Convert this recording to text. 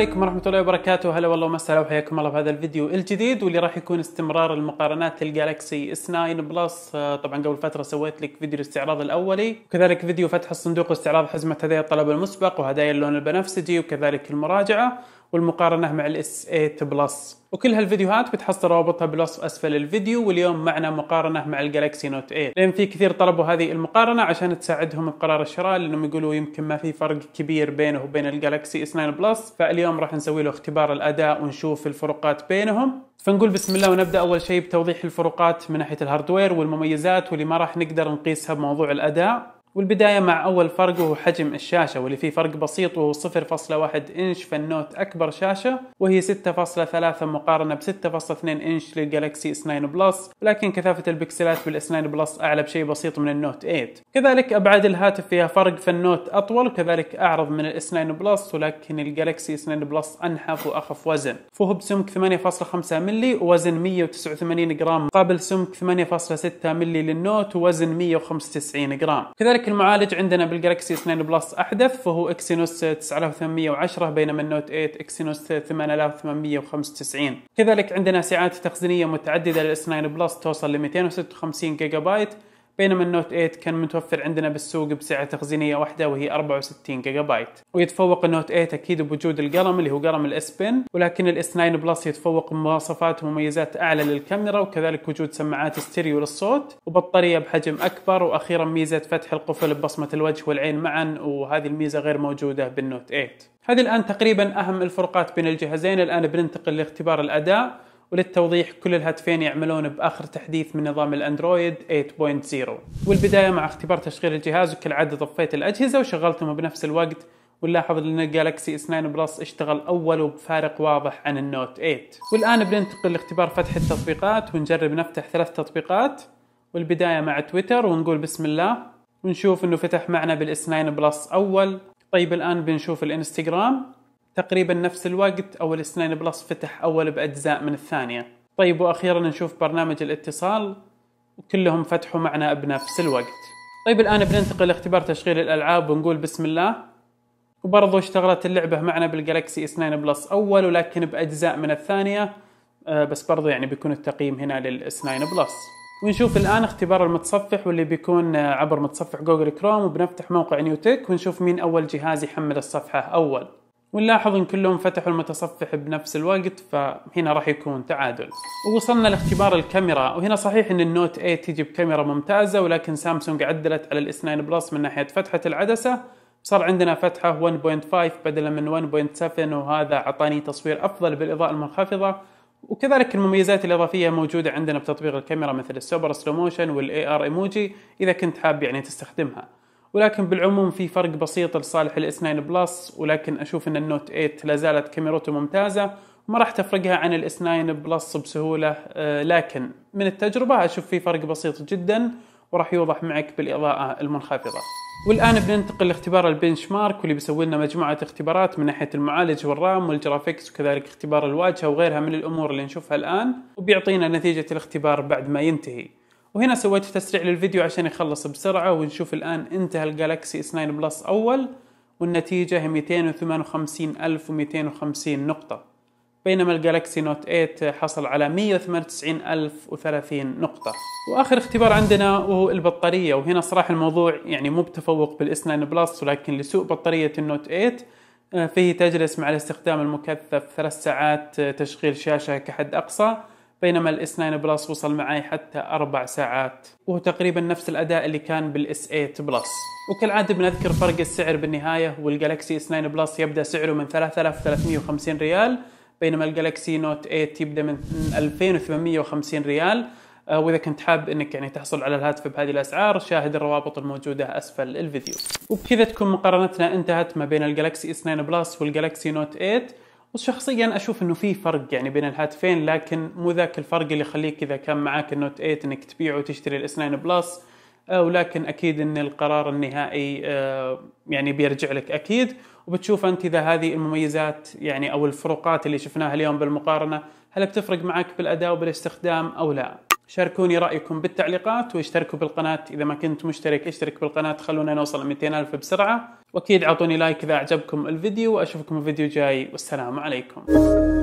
عليكم ورحمة الله وبركاته هلا والله ومسهلا وحياكم الله في هذا الفيديو الجديد واللي راح يكون استمرار المقارنات الجالكسي اس 9 بلس طبعا قبل فترة سويت لك فيديو الاستعراض الاولي وكذلك فيديو فتح الصندوق واستعراض حزمة هدايا الطلب المسبق وهدايا اللون البنفسجي وكذلك المراجعة والمقارنة مع الاس 8 بلس وكل هالفيديوهات بتحصل روابطها بالوصف اسفل الفيديو واليوم معنا مقارنة مع الجالكسي نوت 8 لان في كثير طلبوا هذه المقارنة عشان تساعدهم بقرار الشراء لانهم يقولوا يمكن ما في فرق كبير بينه وبين الجالكسي اس 9 بلس فاليوم راح نسوي له اختبار الاداء ونشوف الفروقات بينهم فنقول بسم الله ونبدا اول شيء بتوضيح الفروقات من ناحيه الهاردوير والمميزات واللي ما راح نقدر نقيسها بموضوع الاداء والبداية مع أول فرق وهو حجم الشاشة واللي فيه فرق بسيط وهو 0.1 إنش فالنوت أكبر شاشة وهي 6.3 مقارنة ب 6.2 إنش للجالكسي S9 بلس لكن كثافة البكسلات بالS9 بلس أعلى بشيء بسيط من النوت 8 كذلك أبعاد الهاتف فيها فرق فالنوت أطول وكذلك أعرض من الS9 بلس ولكن الجالكسي S9 بلس أنحف وأخف وزن فهو بسمك 8.5 ملي ووزن 189 جرام مقابل سمك 8.6 ملي للنوت ووزن 195 جرام كذلك كذلك المعالج عندنا بالجلاكسي 2 بلس احدث فهو اكسينوس 9810 بينما النوت 8 اكسينوس 8895 كذلك عندنا سعات تخزينيه متعدده للاس 9 بلس توصل ل 256 جيجا بايت بينما النوت 8 كان متوفر عندنا بالسوق بسعة تخزينية واحدة وهي 64 جيجا بايت ويتفوق النوت 8 أكيد بوجود القلم اللي هو قلم الاس بن ولكن الاس 9 بلس يتفوق بمواصفات ومميزات أعلى للكاميرا وكذلك وجود سماعات ستيريو للصوت وبطارية بحجم أكبر وأخيرا ميزة فتح القفل ببصمة الوجه والعين معا وهذه الميزة غير موجودة بالنوت 8 هذه الآن تقريبا أهم الفروقات بين الجهازين الآن بننتقل لاختبار الأداء وللتوضيح كل الهاتفين يعملون باخر تحديث من نظام الاندرويد 8.0 والبدايه مع اختبار تشغيل الجهاز وكالعاده ضفيت الاجهزه وشغلتهم بنفس الوقت ونلاحظ ان الجالكسي اس 9 بلس اشتغل اول وبفارق واضح عن النوت 8 والان بننتقل لاختبار فتح التطبيقات ونجرب نفتح ثلاث تطبيقات والبدايه مع تويتر ونقول بسم الله ونشوف انه فتح معنا بالاس 9 بلس اول طيب الان بنشوف الانستغرام تقريبا نفس الوقت أو الاثنين بلس فتح أول بأجزاء من الثانية طيب وأخيرا نشوف برنامج الاتصال وكلهم فتحوا معنا بنفس الوقت طيب الآن بننتقل لاختبار تشغيل الألعاب ونقول بسم الله وبرضه اشتغلت اللعبة معنا بالجالكسي S9 بلس أول ولكن بأجزاء من الثانية آه، بس برضه يعني بيكون التقييم هنا لل 9 بلس ونشوف الآن اختبار المتصفح واللي بيكون آه، عبر متصفح جوجل كروم وبنفتح موقع نيوتك ونشوف مين أول جهاز يحمل الصفحة أول ونلاحظ ان كلهم فتحوا المتصفح بنفس الوقت فهنا راح يكون تعادل ووصلنا لاختبار الكاميرا وهنا صحيح ان النوت 8 إيه تجي بكاميرا ممتازه ولكن سامسونج عدلت على الاس 9 بلس من ناحيه فتحه العدسه صار عندنا فتحه 1.5 بدلا من 1.7 وهذا اعطاني تصوير افضل بالاضاءه المنخفضه وكذلك المميزات الإضافية موجودة عندنا بتطبيق الكاميرا مثل السوبر سلو موشن والاي ار ايموجي إذا كنت حاب يعني تستخدمها. ولكن بالعموم في فرق بسيط لصالح الاس 9 بلس ولكن اشوف ان النوت 8 لا زالت كاميرته ممتازه وما راح تفرقها عن الاس 9 بلس بسهوله آه، لكن من التجربه اشوف في فرق بسيط جدا وراح يوضح معك بالاضاءه المنخفضه. والان بننتقل لاختبار البنش مارك واللي بيسوي لنا مجموعه اختبارات من ناحيه المعالج والرام والجرافيكس وكذلك اختبار الواجهه وغيرها من الامور اللي نشوفها الان وبيعطينا نتيجه الاختبار بعد ما ينتهي. وهنا سويت تسريع للفيديو عشان يخلص بسرعة ونشوف الآن انتهى الجالكسي S9 بلس أول والنتيجة هي 258250 نقطة بينما الجالكسي نوت 8 حصل على 198030 نقطة وآخر اختبار عندنا وهو البطارية وهنا صراحة الموضوع يعني مو بتفوق بالاس 9 بلس ولكن لسوء بطارية النوت 8 آه، فيه تجلس مع الاستخدام المكثف ثلاث ساعات آه، تشغيل شاشة كحد أقصى بينما الاس 9 بلس وصل معي حتى اربع ساعات وهو تقريبا نفس الاداء اللي كان بالاس 8 بلس وكالعاده بنذكر فرق السعر بالنهايه والجالكسي اس 9 بلس يبدا سعره من 3350 ريال بينما الجالكسي نوت 8 يبدا من 2850 ريال آه، واذا كنت حاب انك يعني تحصل على الهاتف بهذه الاسعار شاهد الروابط الموجوده اسفل الفيديو وبكذا تكون مقارنتنا انتهت ما بين الجالكسي S9 بلس والجالكسي نوت 8 وشخصيا اشوف انه في فرق يعني بين الهاتفين لكن مو ذاك الفرق اللي يخليك اذا كان معاك النوت 8 انك تبيعه وتشتري الاس 9 بلس آه، ولكن اكيد ان القرار النهائي آه، يعني بيرجع لك اكيد وبتشوف انت اذا هذه المميزات يعني او الفروقات اللي شفناها اليوم بالمقارنه هل بتفرق معك بالاداء وبالاستخدام او لا شاركوني رأيكم بالتعليقات واشتركوا بالقناة إذا ما كنت مشترك اشترك بالقناة خلونا نوصل 200 ألف بسرعة وأكيد أعطوني لايك إذا أعجبكم الفيديو وأشوفكم في فيديو جاي والسلام عليكم